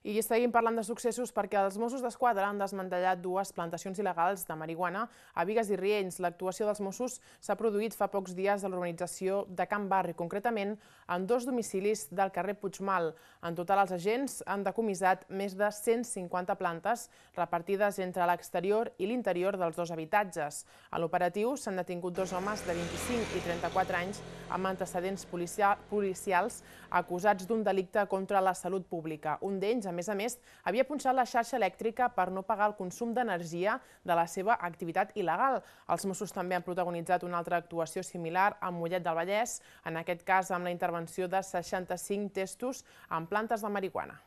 I seguim parlant de successos perquè els Mossos d'Esquadra han desmantellat dues plantacions il·legals de marihuana a Vigues i Riells. L'actuació dels Mossos s'ha produït fa pocs dies a l'urbanització de Can Barri, concretament en dos domicilis del carrer Puigmal. En total, els agents han decomissat més de 150 plantes repartides entre l'exterior i l'interior dels dos habitatges. A l'operatiu s'han detingut dos homes de 25 i 34 anys amb antecedents policials acusats d'un delicte contra la salut pública. Un d'ells a més a més, havia punxat la xarxa elèctrica per no pagar el consum d'energia de la seva activitat il·legal. Els Mossos també han protagonitzat una altra actuació similar a Mollet del Vallès, en aquest cas amb la intervenció de 65 testos en plantes de marihuana.